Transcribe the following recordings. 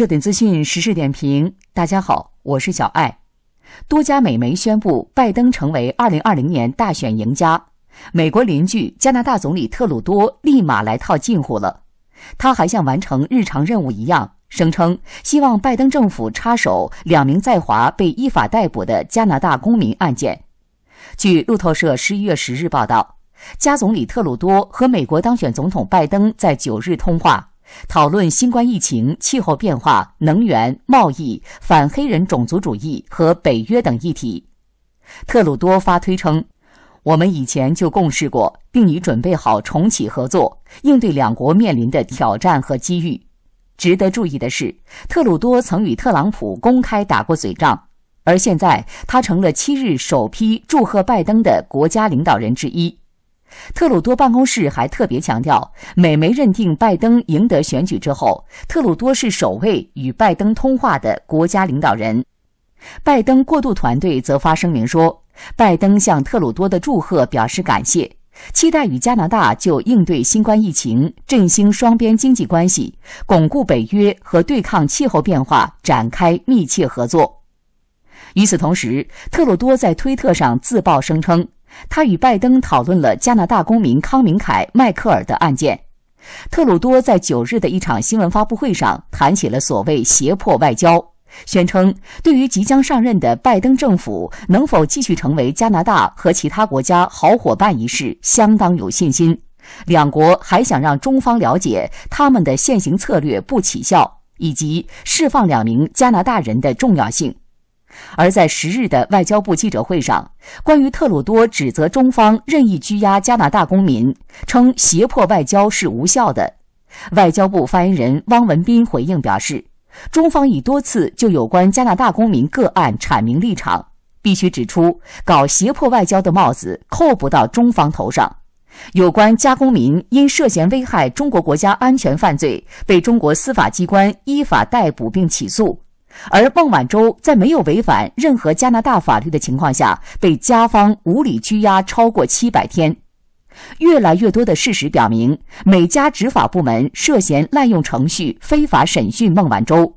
热点资讯、时事点评，大家好，我是小艾。多家美媒宣布拜登成为二零二零年大选赢家，美国邻居加拿大总理特鲁多立马来套近乎了。他还像完成日常任务一样，声称希望拜登政府插手两名在华被依法逮捕的加拿大公民案件。据路透社十一月十日报道，加总理特鲁多和美国当选总统拜登在九日通话。讨论新冠疫情、气候变化、能源、贸易、反黑人种族主义和北约等议题。特鲁多发推称：“我们以前就共事过，并已准备好重启合作，应对两国面临的挑战和机遇。”值得注意的是，特鲁多曾与特朗普公开打过嘴仗，而现在他成了七日首批祝贺拜登的国家领导人之一。特鲁多办公室还特别强调，美媒认定拜登赢得选举之后，特鲁多是首位与拜登通话的国家领导人。拜登过渡团队则发声明说，拜登向特鲁多的祝贺表示感谢，期待与加拿大就应对新冠疫情、振兴双边经济关系、巩固北约和对抗气候变化展开密切合作。与此同时，特鲁多在推特上自曝声称。他与拜登讨论了加拿大公民康明凯、迈克尔的案件。特鲁多在九日的一场新闻发布会上谈起了所谓胁迫外交，宣称对于即将上任的拜登政府能否继续成为加拿大和其他国家好伙伴一事相当有信心。两国还想让中方了解他们的现行策略不起效，以及释放两名加拿大人的重要性。而在十日的外交部记者会上，关于特鲁多指责中方任意拘押加拿大公民，称胁迫外交是无效的，外交部发言人汪文斌回应表示，中方已多次就有关加拿大公民个案阐明立场。必须指出，搞胁迫外交的帽子扣不到中方头上。有关加公民因涉嫌危害中国国家安全犯罪，被中国司法机关依法逮捕并起诉。而孟晚舟在没有违反任何加拿大法律的情况下，被加方无理拘押超过七百天。越来越多的事实表明，美加执法部门涉嫌滥用程序、非法审讯孟晚舟，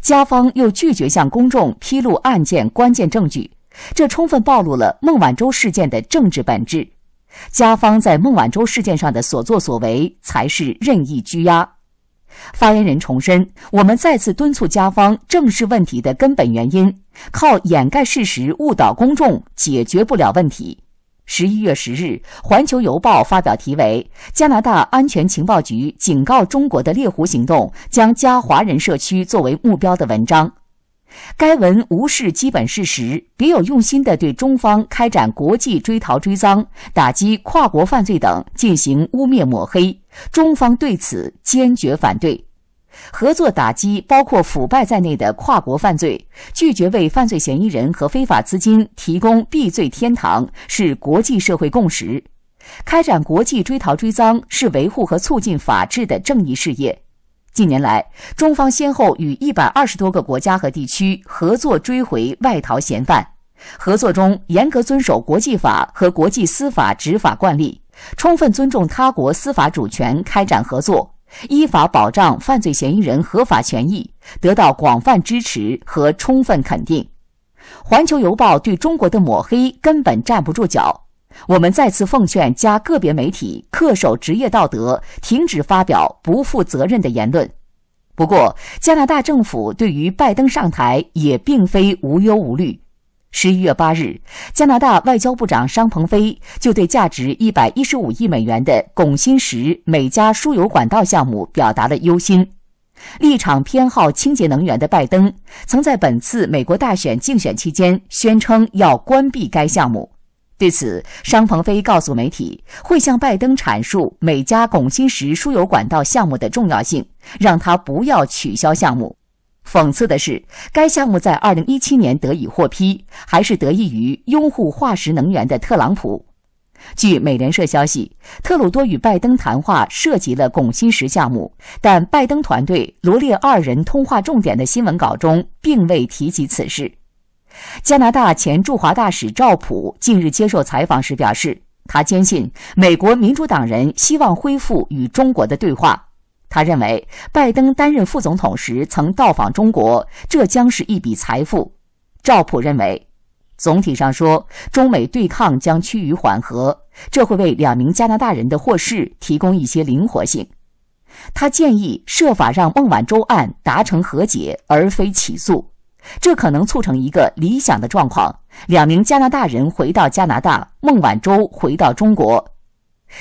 加方又拒绝向公众披露案件关键证据，这充分暴露了孟晚舟事件的政治本质。加方在孟晚舟事件上的所作所为，才是任意拘押。发言人重申，我们再次敦促加方正视问题的根本原因，靠掩盖事实、误导公众，解决不了问题。十一月十日，《环球邮报》发表题为《加拿大安全情报局警告中国的猎狐行动将加华人社区作为目标》的文章。该文无视基本事实，别有用心地对中方开展国际追逃追赃、打击跨国犯罪等进行污蔑抹黑，中方对此坚决反对。合作打击包括腐败在内的跨国犯罪，拒绝为犯罪嫌疑人和非法资金提供避罪天堂，是国际社会共识。开展国际追逃追赃是维护和促进法治的正义事业。近年来，中方先后与一百二十多个国家和地区合作追回外逃嫌犯，合作中严格遵守国际法和国际司法执法惯例，充分尊重他国司法主权开展合作，依法保障犯罪嫌疑人合法权益，得到广泛支持和充分肯定。《环球邮报》对中国的抹黑根本站不住脚。我们再次奉劝加个别媒体恪守职业道德，停止发表不负责任的言论。不过，加拿大政府对于拜登上台也并非无忧无虑。十一月八日，加拿大外交部长商鹏飞就对价值一百一十五亿美元的拱心石美加输油管道项目表达了忧心。立场偏好清洁能源的拜登，曾在本次美国大选竞选期间宣称要关闭该项目。对此，商鹏飞告诉媒体，会向拜登阐述美加拱新石输油管道项目的重要性，让他不要取消项目。讽刺的是，该项目在二零一七年得以获批，还是得益于拥护化石能源的特朗普。据美联社消息，特鲁多与拜登谈话涉及了拱新石项目，但拜登团队罗列二人通话重点的新闻稿中并未提及此事。加拿大前驻华大使赵普近日接受采访时表示，他坚信美国民主党人希望恢复与中国的对话。他认为，拜登担任副总统时曾到访中国，这将是一笔财富。赵普认为，总体上说，中美对抗将趋于缓和，这会为两名加拿大人的获释提供一些灵活性。他建议设法让孟晚舟案达成和解，而非起诉。这可能促成一个理想的状况：两名加拿大人回到加拿大，孟晚舟回到中国。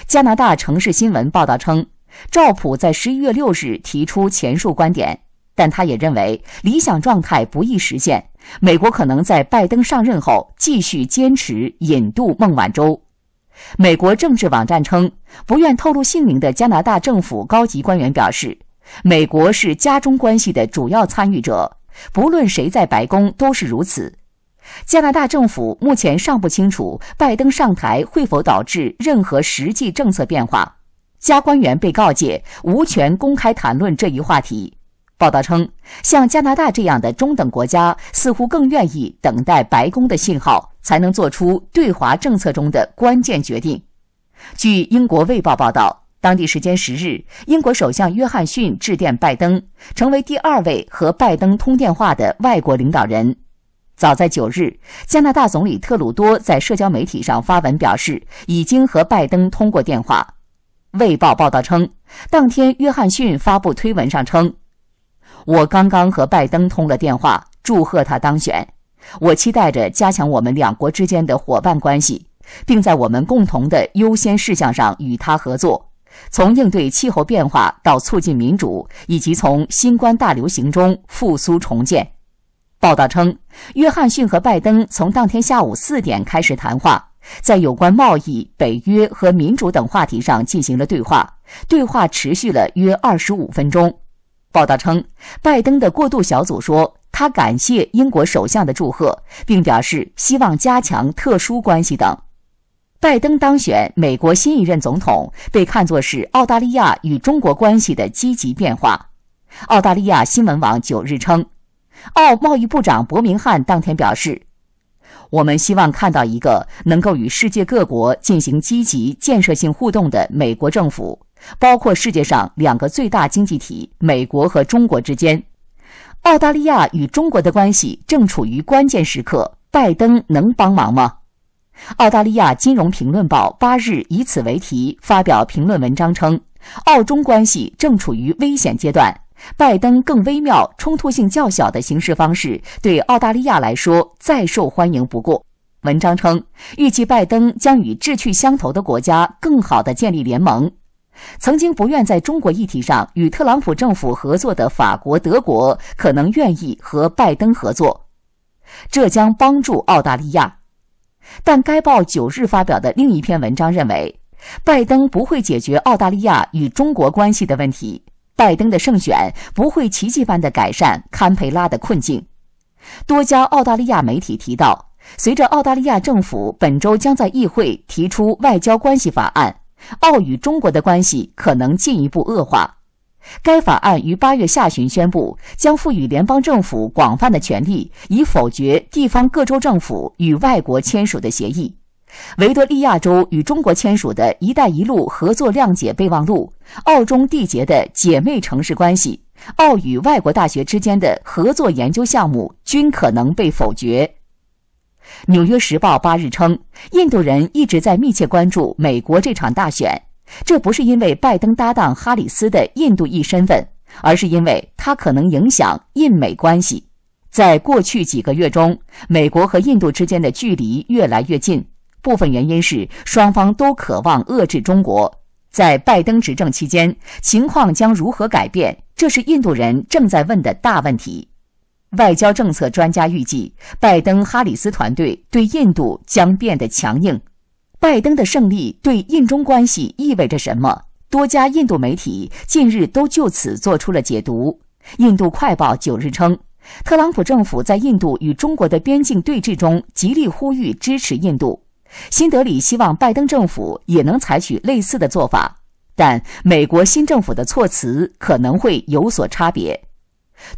加拿大城市新闻报道称，赵普在十一月六日提出前述观点，但他也认为理想状态不易实现。美国可能在拜登上任后继续坚持引渡孟晚舟。美国政治网站称，不愿透露姓名的加拿大政府高级官员表示，美国是加中关系的主要参与者。不论谁在白宫都是如此。加拿大政府目前尚不清楚拜登上台会否导致任何实际政策变化。加官员被告诫无权公开谈论这一话题。报道称，像加拿大这样的中等国家似乎更愿意等待白宫的信号，才能做出对华政策中的关键决定。据英国卫报报道。当地时间十日，英国首相约翰逊致电拜登，成为第二位和拜登通电话的外国领导人。早在九日，加拿大总理特鲁多在社交媒体上发文表示，已经和拜登通过电话。卫报报道称，当天约翰逊发布推文上称：“我刚刚和拜登通了电话，祝贺他当选。我期待着加强我们两国之间的伙伴关系，并在我们共同的优先事项上与他合作。”从应对气候变化到促进民主，以及从新冠大流行中复苏重建，报道称，约翰逊和拜登从当天下午四点开始谈话，在有关贸易、北约和民主等话题上进行了对话，对话持续了约二十五分钟。报道称，拜登的过渡小组说，他感谢英国首相的祝贺，并表示希望加强特殊关系等。拜登当选美国新一任总统，被看作是澳大利亚与中国关系的积极变化。澳大利亚新闻网九日称，澳贸易部长伯明翰当天表示：“我们希望看到一个能够与世界各国进行积极建设性互动的美国政府，包括世界上两个最大经济体美国和中国之间。澳大利亚与中国的关系正处于关键时刻，拜登能帮忙吗？”澳大利亚金融评论报八日以此为题发表评论文章称，澳中关系正处于危险阶段。拜登更微妙、冲突性较小的行事方式对澳大利亚来说再受欢迎不过。文章称，预计拜登将与志趣相投的国家更好地建立联盟。曾经不愿在中国议题上与特朗普政府合作的法国、德国可能愿意和拜登合作，这将帮助澳大利亚。但该报九日发表的另一篇文章认为，拜登不会解决澳大利亚与中国关系的问题。拜登的胜选不会奇迹般的改善堪培拉的困境。多家澳大利亚媒体提到，随着澳大利亚政府本周将在议会提出外交关系法案，澳与中国的关系可能进一步恶化。该法案于八月下旬宣布，将赋予联邦政府广泛的权利，以否决地方各州政府与外国签署的协议。维多利亚州与中国签署的“一带一路”合作谅解备忘录、澳中缔结的姐妹城市关系、澳与外国大学之间的合作研究项目，均可能被否决。《纽约时报》八日称，印度人一直在密切关注美国这场大选。这不是因为拜登搭档哈里斯的印度裔身份，而是因为他可能影响印美关系。在过去几个月中，美国和印度之间的距离越来越近，部分原因是双方都渴望遏制中国。在拜登执政期间，情况将如何改变？这是印度人正在问的大问题。外交政策专家预计，拜登哈里斯团队对印度将变得强硬。拜登的胜利对印中关系意味着什么？多家印度媒体近日都就此做出了解读。印度快报九日称，特朗普政府在印度与中国的边境对峙中极力呼吁支持印度，新德里希望拜登政府也能采取类似的做法，但美国新政府的措辞可能会有所差别。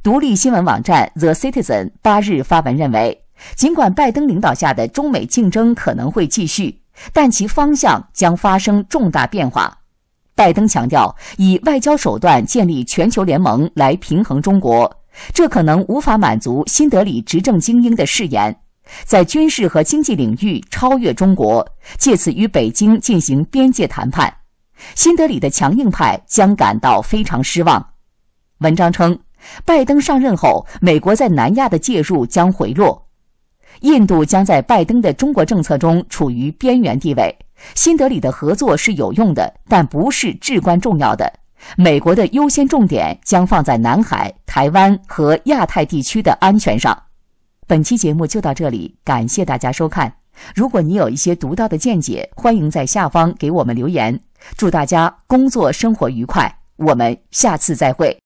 独立新闻网站 The Citizen 八日发文认为，尽管拜登领导下的中美竞争可能会继续。但其方向将发生重大变化。拜登强调，以外交手段建立全球联盟来平衡中国，这可能无法满足新德里执政精英的誓言，在军事和经济领域超越中国，借此与北京进行边界谈判。新德里的强硬派将感到非常失望。文章称，拜登上任后，美国在南亚的介入将回落。印度将在拜登的中国政策中处于边缘地位。新德里的合作是有用的，但不是至关重要的。美国的优先重点将放在南海、台湾和亚太地区的安全上。本期节目就到这里，感谢大家收看。如果你有一些独到的见解，欢迎在下方给我们留言。祝大家工作生活愉快，我们下次再会。